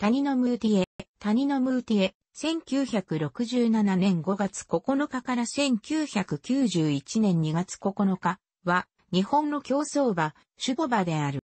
谷のムーティエ、谷のムーティエ、1967年5月9日から1991年2月9日は、日本の競争馬、守護馬である。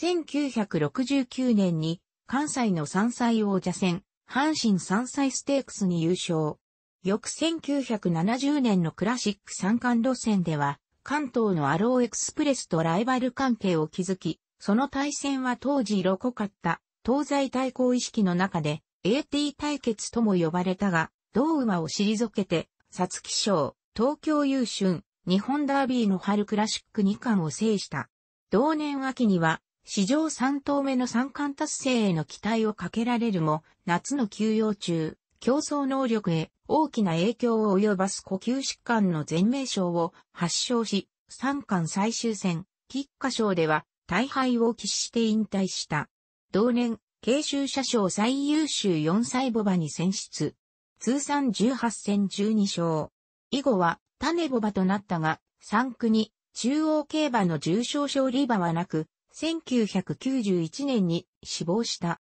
1969年に、関西の山歳王者戦、阪神山歳ステークスに優勝。翌1970年のクラシック三冠路線では、関東のアローエクスプレスとライバル関係を築き、その対戦は当時色濃かった東西対抗意識の中で AT 対決とも呼ばれたが、同馬を退けて、皐月賞、東京優春、日本ダービーの春クラシック2冠を制した。同年秋には、史上3頭目の3冠達成への期待をかけられるも、夏の休養中、競争能力へ大きな影響を及ばす呼吸疾患の全名賞を発症し、3冠最終戦、菊花賞では大敗を喫して引退した。同年、慶州車賞最優秀4歳ボバに選出。通算18戦12勝。以後は、種ボバとなったが、3区に、中央競馬の重賞勝利馬はなく、1991年に死亡した。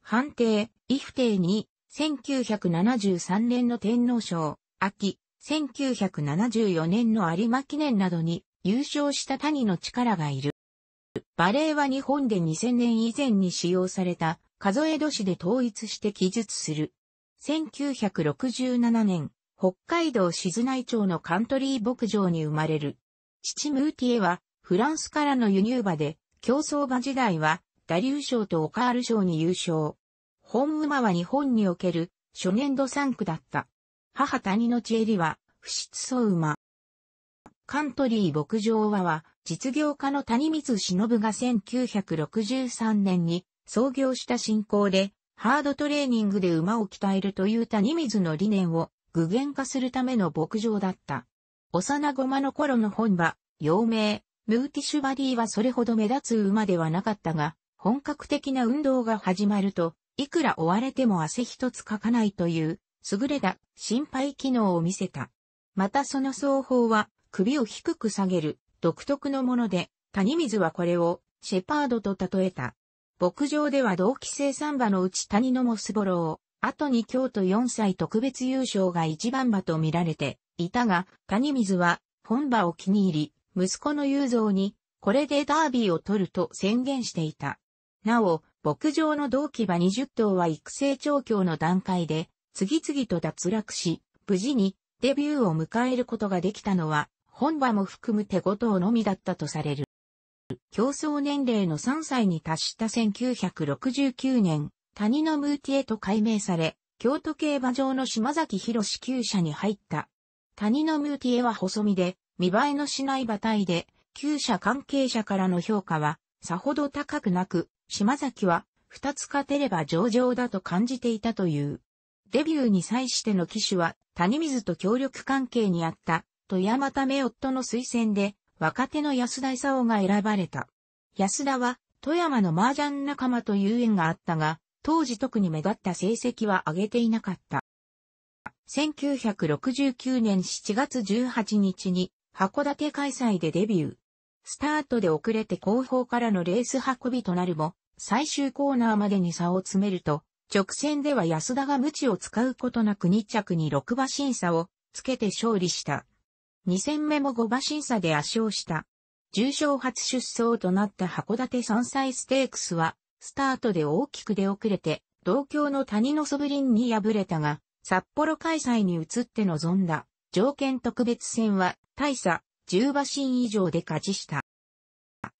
判定、イフテイに、1973年の天皇賞、秋、1974年の有馬記念などに優勝した谷の力がいる。バレーは日本で2000年以前に使用された数え年で統一して記述する。1967年、北海道静内町のカントリー牧場に生まれる。父ムーティエはフランスからの輸入馬で、競争馬時代はダリュー賞とオカール賞に優勝。本馬は日本における初年度産区だった。母谷のチエリは不出走馬。カントリー牧場は実業家の谷光忍が1963年に創業した信仰で、ハードトレーニングで馬を鍛えるという谷水の理念を具現化するための牧場だった。幼駒の頃の本場、陽明、ムーティシュバリーはそれほど目立つ馬ではなかったが、本格的な運動が始まると、いくら追われても汗一つかかないという、優れた心肺機能を見せた。またその奏法は、首を低く下げる、独特のもので、谷水はこれをシェパードと例えた。牧場では同期生産馬のうち谷のモスボロを、後に京都4歳特別優勝が一番馬と見られていたが、谷水は本馬を気に入り、息子の雄三に、これでダービーを取ると宣言していた。なお、牧場の同期馬20頭は育成調教の段階で、次々と脱落し、無事にデビューを迎えることができたのは、本場も含む手ごとのみだったとされる。競争年齢の3歳に達した1969年、谷のムーティエと改名され、京都競馬場の島崎博士厩舎に入った。谷のムーティエは細身で、見栄えのしない馬体で、厩舎関係者からの評価は、さほど高くなく、島崎は、二つ勝てれば上々だと感じていたという。デビューに際しての騎手は、谷水と協力関係にあった、富山田目夫の推薦で、若手の安田勲が選ばれた。安田は、富山の麻雀仲間という縁があったが、当時特に目立った成績は上げていなかった。1969年7月18日に、函館開催でデビュー。スタートで遅れて後方からのレース運びとなるも、最終コーナーまでに差を詰めると、直線では安田が無知を使うことなく2着に6馬審査をつけて勝利した。2戦目も5馬審査で圧勝した。重賞初出走となった函館山菜ステークスは、スタートで大きく出遅れて、同郷の谷のソブリンに敗れたが、札幌開催に移って臨んだ、条件特別戦は、大差、10馬審以上で勝ちした。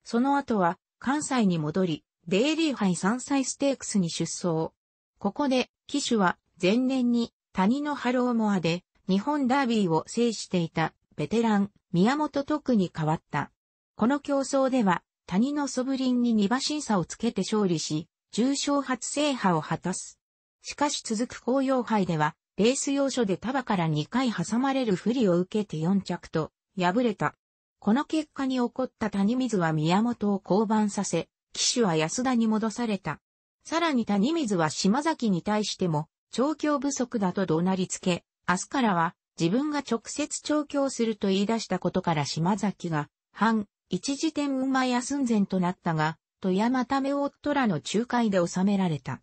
その後は、関西に戻り、デイリー杯山菜ステークスに出走。ここで、騎手は、前年に、谷のハローモアで、日本ダービーを制していた、ベテラン、宮本特に変わった。この競争では、谷のブリりに2馬審査をつけて勝利し、重賞初制覇を果たす。しかし続く紅葉杯では、レース要所で束から2回挟まれる不利を受けて4着と、敗れた。この結果に起こった谷水は宮本を降板させ、騎手は安田に戻された。さらに谷水は島崎に対しても、調教不足だと怒鳴りつけ、明日からは自分が直接調教すると言い出したことから島崎が、反、一時点馬や寸前となったが、富山ため夫らの仲介で収められた。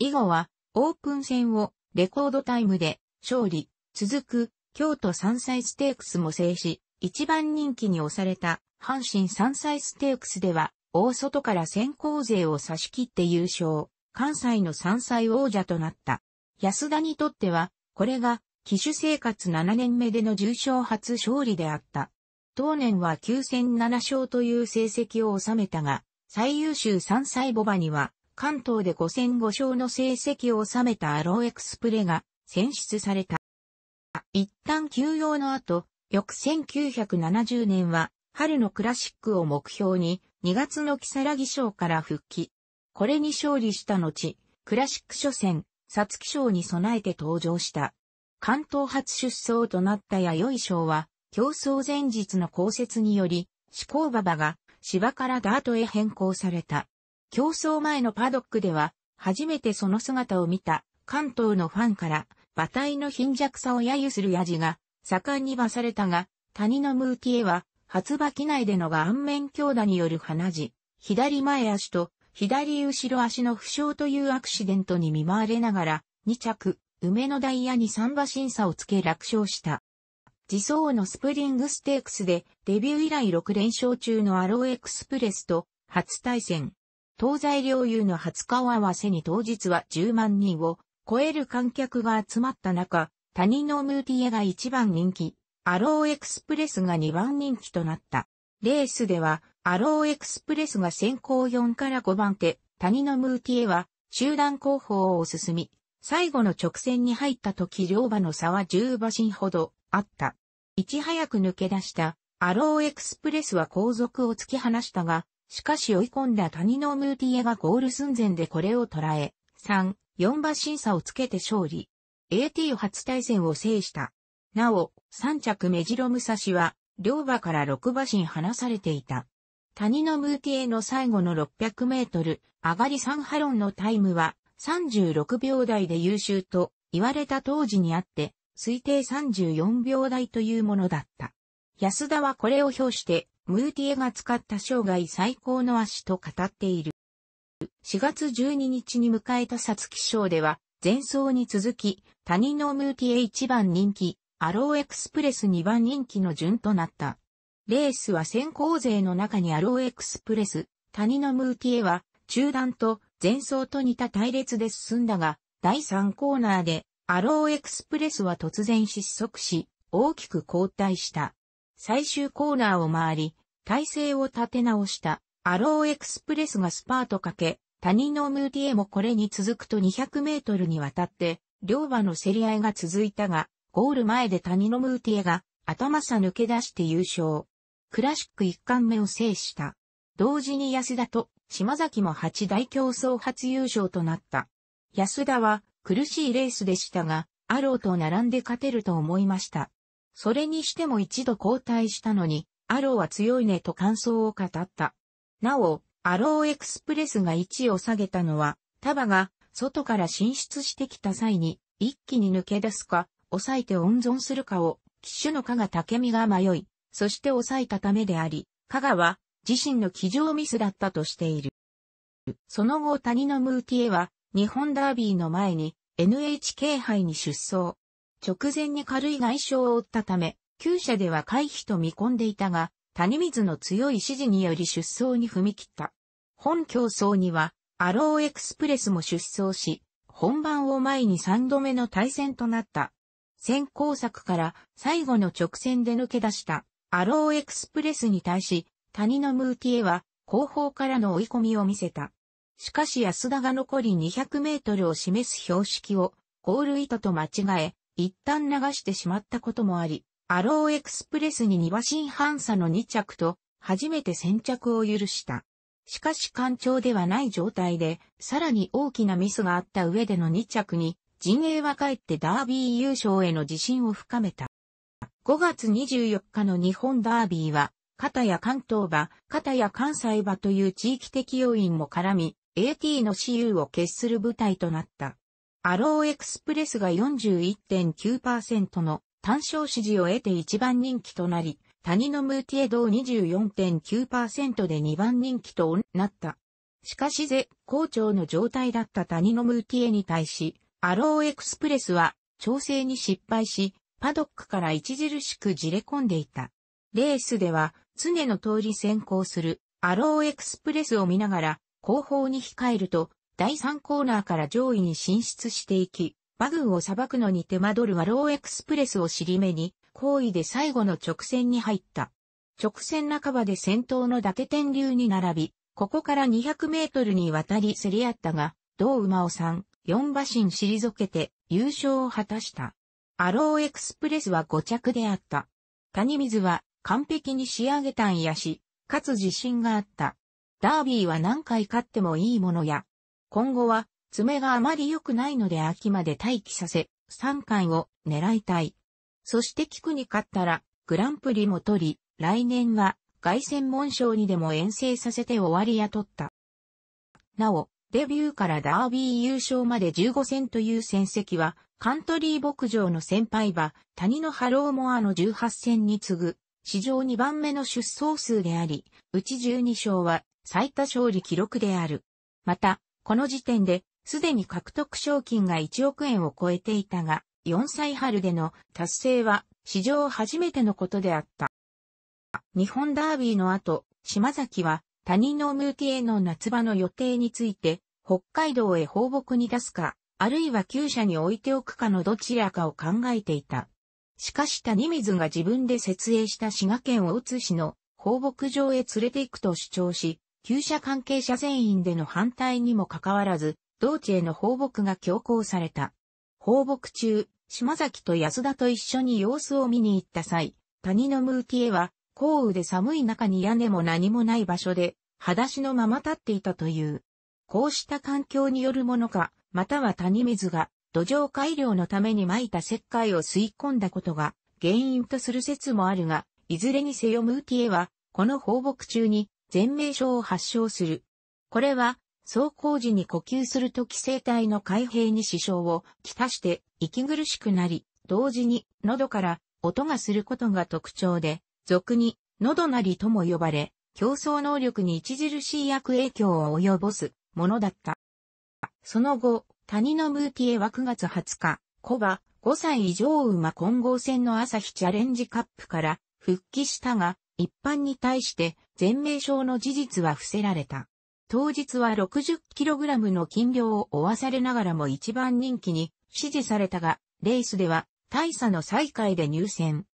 以後は、オープン戦をレコードタイムで勝利、続く、京都山菜ステークスも制し、一番人気に押された阪神山菜ステークスでは、大外から先行勢を差し切って優勝、関西の山菜王者となった。安田にとっては、これが騎手生活7年目での重賞初勝利であった。当年は9戦7勝という成績を収めたが、最優秀3歳ボバには、関東で5戦5勝の成績を収めたアローエクスプレが選出された。一旦休養の後、翌1970年は、春のクラシックを目標に、2月の木更木賞から復帰。これに勝利した後、クラシック初戦、皐月賞に備えて登場した。関東初出走となった弥生賞は、競争前日の降雪により、思考馬場が芝からダートへ変更された。競争前のパドックでは、初めてその姿を見た関東のファンから、馬体の貧弱さを揶揄するヤジが、盛んに馬されたが、谷のムーティエは、初馬機内での顔面強打による鼻字、左前足と左後ろ足の負傷というアクシデントに見舞われながら、2着、梅のダイヤに3馬審査をつけ楽勝した。自走のスプリングステークスでデビュー以来6連勝中のアローエクスプレスと初対戦。東西両友の初顔合わせに当日は10万人を超える観客が集まった中、谷のムーティエが1番人気、アローエクスプレスが2番人気となった。レースでは、アローエクスプレスが先行4から5番手、谷のムーティエは集団後方を進み、最後の直線に入った時両馬の差は10馬身ほどあった。いち早く抜け出したアローエクスプレスは後続を突き放したが、しかし追い込んだ谷のムーティエがゴール寸前でこれを捉え、3、4馬身差をつけて勝利。AT 初対戦を制した。なお、3着メジロムサシは、両馬から6馬身離されていた。谷のムーティエの最後の600メートル、上がり3ハロンのタイムは、36秒台で優秀と言われた当時にあって、推定34秒台というものだった。安田はこれを表して、ムーティエが使った生涯最高の足と語っている。4月12日に迎えた皐月賞では、前走に続き、谷のムーティエ1番人気、アローエクスプレス2番人気の順となった。レースは先行勢の中にアローエクスプレス、谷のムーティエは、中段と前走と似た隊列で進んだが、第3コーナーで、アローエクスプレスは突然失速し、大きく後退した。最終コーナーを回り、体勢を立て直した、アローエクスプレスがスパートかけ、谷のムーティエもこれに続くと200メートルにわたって、両馬の競り合いが続いたが、ゴール前で谷のムーティエが頭差抜け出して優勝。クラシック1冠目を制した。同時に安田と島崎も八大競争初優勝となった。安田は苦しいレースでしたが、アローと並んで勝てると思いました。それにしても一度交代したのに、アローは強いねと感想を語った。なお、アローエクスプレスが一位を下げたのは、タバが外から進出してきた際に、一気に抜け出すか、抑えて温存するかを、騎手の加賀武美が迷い、そして抑えたためであり、加賀は自身の騎乗ミスだったとしている。その後谷のムーティエは日本ダービーの前に NHK 杯に出走。直前に軽い外傷を負ったため、厩舎では回避と見込んでいたが、谷水の強い指示により出走に踏み切った。本競争には、アローエクスプレスも出走し、本番を前に3度目の対戦となった。先行策から最後の直線で抜け出したアローエクスプレスに対し谷のムーティエは後方からの追い込みを見せた。しかし安田が残り200メートルを示す標識をゴール糸と間違え、一旦流してしまったこともあり、アローエクスプレスに2馬身半差の2着と初めて先着を許した。しかし干潮ではない状態で、さらに大きなミスがあった上での2着に、陣営は帰ってダービー優勝への自信を深めた。5月24日の日本ダービーは、片や関東馬、片や関西馬という地域的要因も絡み、AT の私有を決する舞台となった。アローエクスプレスが41.9%の単勝支持を得て一番人気となり、谷のムーティエド24.9%で2番人気となった。しかし絶好調の状態だった谷のムーティエに対し、アローエクスプレスは調整に失敗し、パドックから著しくじれ込んでいた。レースでは常の通り先行するアローエクスプレスを見ながら後方に控えると第3コーナーから上位に進出していき、グ群を裁くのに手間取るアローエクスプレスを尻目に、行為で最後の直線に入った。直線半ばで先頭の伊達天竜に並び、ここから200メートルにわたり競り合ったが、同馬を3、4馬身退けて優勝を果たした。アローエクスプレスは5着であった。谷水は完璧に仕上げたんやし、かつ自信があった。ダービーは何回勝ってもいいものや、今後は爪があまり良くないので秋まで待機させ、3回を狙いたい。そして菊に勝ったら、グランプリも取り、来年は外専門賞にでも遠征させて終わり雇った。なお、デビューからダービー優勝まで15戦という戦績は、カントリー牧場の先輩馬、谷のハローモアの18戦に次ぐ、史上2番目の出走数であり、うち12勝は最多勝利記録である。また、この時点で、すでに獲得賞金が1億円を超えていたが、4歳春での達成は史上初めてのことであった。日本ダービーの後、島崎は他人のムーティへの夏場の予定について、北海道へ放牧に出すか、あるいは旧車に置いておくかのどちらかを考えていた。しかし谷水が自分で設営した滋賀県大津市の放牧場へ連れて行くと主張し、旧社関係者全員での反対にもかかわらず、道地への放牧が強行された。放牧中、島崎と安田と一緒に様子を見に行った際、谷のムーティエは、降雨で寒い中に屋根も何もない場所で、裸足のまま立っていたという。こうした環境によるものか、または谷水が土壌改良のために撒いた石灰を吸い込んだことが原因とする説もあるが、いずれにせよムーティエは、この放牧中に全命症を発症する。これは、走行時に呼吸するとき生体の開閉に支障をきたして息苦しくなり、同時に喉から音がすることが特徴で、俗に喉なりとも呼ばれ、競争能力に著しい悪影響を及ぼすものだった。その後、谷のムーティエは9月20日、コバ、5歳以上馬混合戦の朝日チャレンジカップから復帰したが、一般に対して全名賞の事実は伏せられた。当日は 60kg の金量を負わされながらも一番人気に支持されたが、レースでは大差の最下位で入選。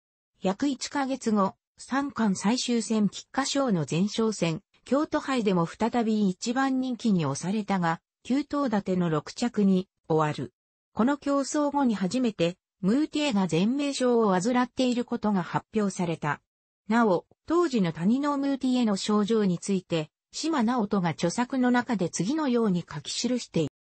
約1ヶ月後、三冠最終戦菊花賞の前哨戦、京都杯でも再び一番人気に押されたが、9頭立ての6着に終わる。この競争後に初めて、ムーティエが全名症を患っていることが発表された。なお、当時の谷のムーティエの症状について、島直人が著作の中で次のように書き記している。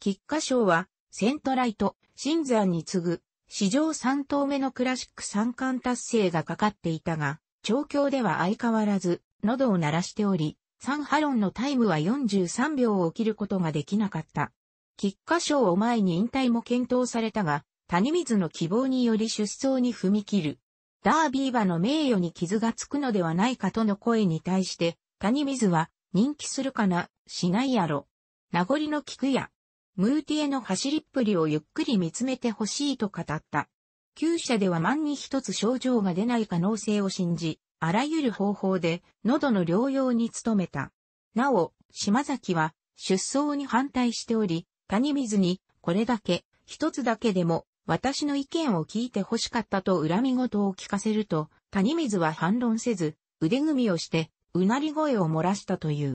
菊花賞は、セントライト、新山に次ぐ、史上3頭目のクラシック三冠達成がかかっていたが、調教では相変わらず、喉を鳴らしており、サンハロンのタイムは43秒を切ることができなかった。菊花賞を前に引退も検討されたが、谷水の希望により出走に踏み切る。ダービー馬の名誉に傷がつくのではないかとの声に対して、谷水は人気するかな、しないやろ。名残の菊や、ムーティエの走りっぷりをゆっくり見つめてほしいと語った。旧社では万に一つ症状が出ない可能性を信じ、あらゆる方法で喉の療養に努めた。なお、島崎は出走に反対しており、谷水にこれだけ、一つだけでも私の意見を聞いて欲しかったと恨み事を聞かせると、谷水は反論せず、腕組みをして、うなり声を漏らしたという。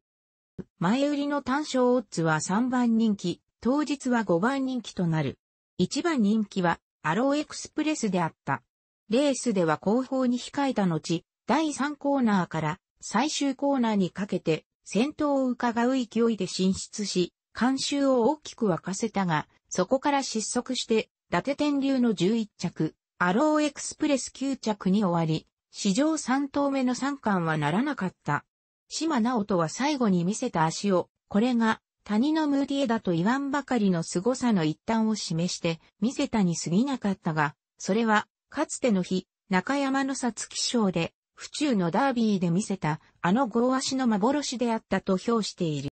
前売りの単勝オッズは3番人気、当日は5番人気となる。1番人気は、アローエクスプレスであった。レースでは後方に控えた後、第3コーナーから最終コーナーにかけて先頭を伺う勢いで進出し、監修を大きく沸かせたが、そこから失速して、伊達天竜の11着、アローエクスプレス9着に終わり、史上3頭目の3冠はならなかった。島直人は最後に見せた足を、これが、谷のムーディエだと言わんばかりの凄さの一端を示して、見せたに過ぎなかったが、それは、かつての日、中山の皐月賞で、府中のダービーで見せた、あの豪足の幻であったと評している。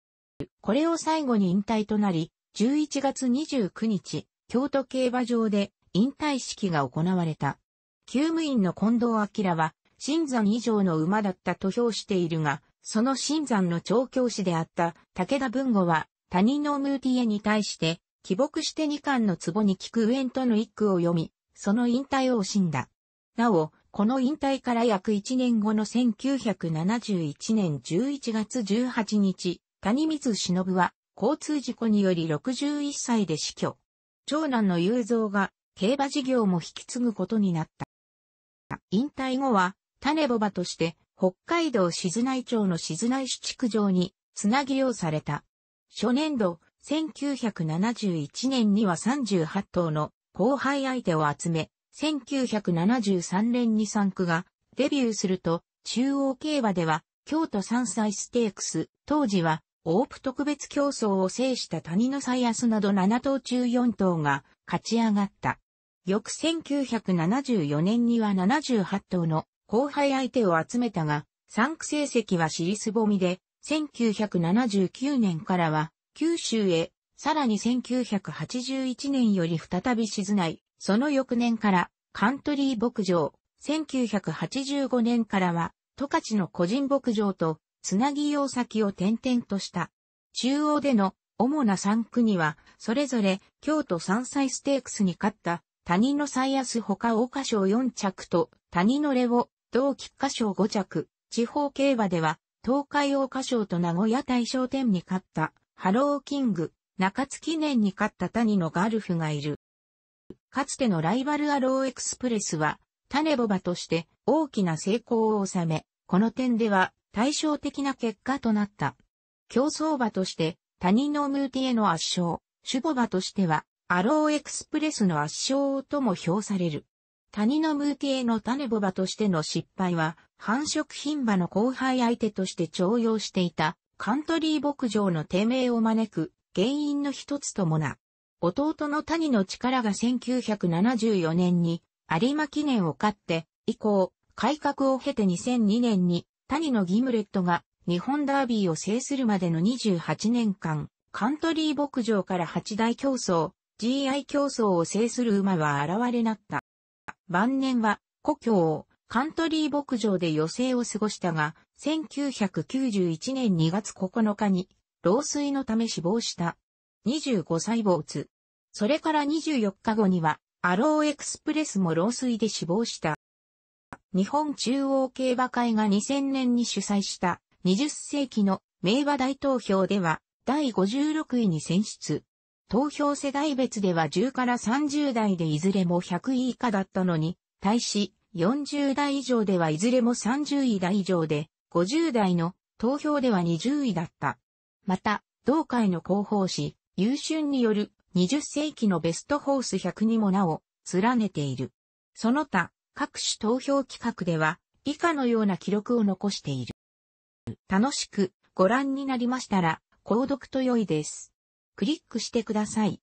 これを最後に引退となり、11月29日、京都競馬場で引退式が行われた。厩務員の近藤明は、新山以上の馬だったと評しているが、その新山の調教師であった武田文吾は、他人のムーティエに対して、起木して2巻の壺に効くウエントの一句を読み、その引退を惜しんだ。なお、この引退から約1年後の1971年11月18日、谷水忍は交通事故により61歳で死去。長男の雄三が競馬事業も引き継ぐことになった。引退後は種ボバとして北海道静内町の静内市築場につなぎをされた。初年度、1971年には38頭の後輩相手を集め、1973年に産区がデビューすると、中央競馬では、京都山菜ステークス、当時は、オープ特別競争を制した谷野最安など7頭中4頭が勝ち上がった。翌1974年には78頭の後輩相手を集めたが、産区成績は尻すぼみで、1979年からは九州へ、さらに1981年より再び静内、その翌年からカントリー牧場、1985年からは十勝の個人牧場とつなぎ用先を転々とした。中央での主な3区には、それぞれ京都山菜ステークスに勝った谷の最安他大花賞4着と谷のレオ、同菊花賞5着、地方競馬では東海大花賞と名古屋大賞店に勝ったハローキング、中津記念に勝った谷のガルフがいる。かつてのライバルアローエクスプレスは、タネボバとして大きな成功を収め、この点では対照的な結果となった。競争馬として、他人のムーティへの圧勝、シュボ馬としては、アローエクスプレスの圧勝とも評される。谷のムーティエの種ボバとしての失敗は、繁殖牝馬の後輩相手として徴用していた、カントリー牧場の低迷を招く原因の一つともな。弟の谷の力が1974年に有馬記念を勝って、以降、改革を経て2002年に谷のギムレットが日本ダービーを制するまでの28年間、カントリー牧場から8大競争、GI 競争を制する馬は現れなった。晩年は故郷、をカントリー牧場で余生を過ごしたが、1991年2月9日に老衰のため死亡した。25歳没。それから24日後には、アローエクスプレスも老衰で死亡した。日本中央競馬会が2000年に主催した20世紀の名馬大投票では第56位に選出。投票世代別では10から30代でいずれも100位以下だったのに、対し40代以上ではいずれも30位代以上で、50代の投票では20位だった。また、同会の広報誌、優春による20世紀のベストホース100にもなお、連ねている。その他、各種投票企画では、以下のような記録を残している。楽しくご覧になりましたら、購読と良いです。クリックしてください。